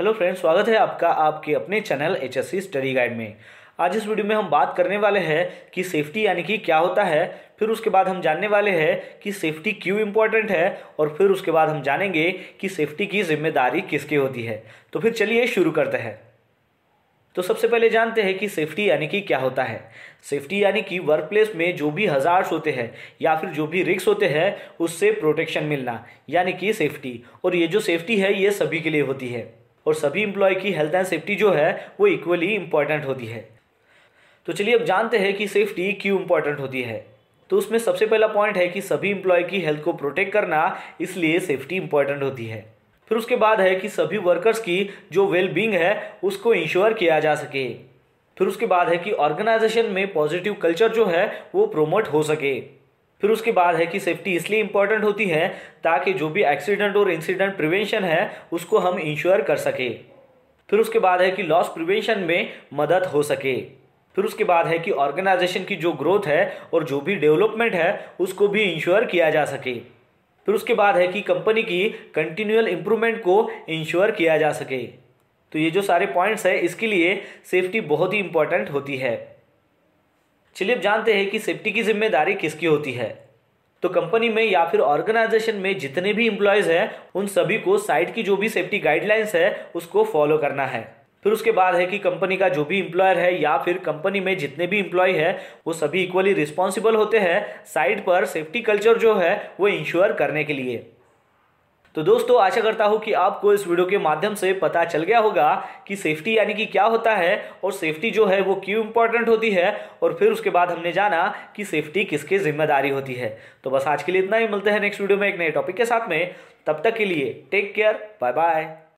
hello friends स्वागत है आपका आपके अपने channel H S study guide में आज इस वीडियो में हम बात करने वाले हैं कि सेफ्टी यानी कि क्या होता है फिर उसके बाद हम जानने वाले हैं कि सेफ्टी क्यों इम्पोर्टेंट है और फिर उसके बाद हम जानेंगे कि सेफ्टी की जिम्मेदारी किसकी होती है तो फिर चलिए शुरू करते हैं तो सबसे पहले जानते हैं कि सेफ्टी यानी कि क्या होता है सेफ्टी यानी कि वर्क प्लेस में जो भी हज़ार्स होते हैं या फिर जो भी रिक्स होते हैं उससे प्रोटेक्शन मिलना यानी कि सेफ्टी और ये जो सेफ्टी है ये सभी के लिए होती है और सभी इम्प्लॉय की हेल्थ एंड सेफ्टी जो है वो इक्वली इम्पॉर्टेंट होती है तो चलिए अब जानते हैं कि सेफ्टी क्यों इम्पॉर्टेंट होती है तो उसमें सबसे पहला पॉइंट है कि सभी इम्प्लॉय की हेल्थ को प्रोटेक्ट करना इसलिए सेफ्टी इम्पॉर्टेंट होती है फिर उसके बाद है कि सभी वर्कर्स की जो वेलबींग है उसको इंश्योर किया जा सके फिर उसके बाद है कि ऑर्गेनाइजेशन में पॉजिटिव कल्चर जो है वो प्रोमोट हो सके फिर उसके बाद है कि सेफ्टी इसलिए इंपॉर्टेंट होती है ताकि जो भी एक्सीडेंट और इंसिडेंट प्रिवेंशन है उसको हम इंश्योर कर सके फिर उसके बाद है कि लॉस प्रिवेंशन में मदद हो सके फिर उसके बाद है कि ऑर्गेनाइजेशन की जो ग्रोथ है और जो भी डेवलपमेंट है उसको भी इंश्योर किया जा सके फिर उसके बाद है कि कंपनी की कंटिन्यूअल इम्प्रूवमेंट को इंश्योर किया जा सके तो ये जो सारे पॉइंट्स है इसके लिए सेफ्टी बहुत ही इंपॉर्टेंट होती है चलिए अब जानते हैं कि सेफ्टी की जिम्मेदारी किसकी होती है तो कंपनी में या फिर ऑर्गेनाइजेशन में जितने भी इम्प्लॉयज़ हैं उन सभी को साइट की जो भी सेफ्टी गाइडलाइंस है उसको फॉलो करना है फिर उसके बाद है कि कंपनी का जो भी इम्प्लॉयर है या फिर कंपनी में जितने भी इम्प्लॉय है वो सभी इक्वली रिस्पॉन्सिबल होते हैं साइट पर सेफ्टी कल्चर जो है वो इंश्योर करने के लिए तो दोस्तों आशा करता हूँ कि आपको इस वीडियो के माध्यम से पता चल गया होगा कि सेफ्टी यानी कि क्या होता है और सेफ्टी जो है वो क्यों इंपॉर्टेंट होती है और फिर उसके बाद हमने जाना कि सेफ्टी किसके जिम्मेदारी होती है तो बस आज के लिए इतना ही मिलते हैं नेक्स्ट वीडियो में एक नए टॉपिक के साथ में तब तक के लिए टेक केयर बाय बाय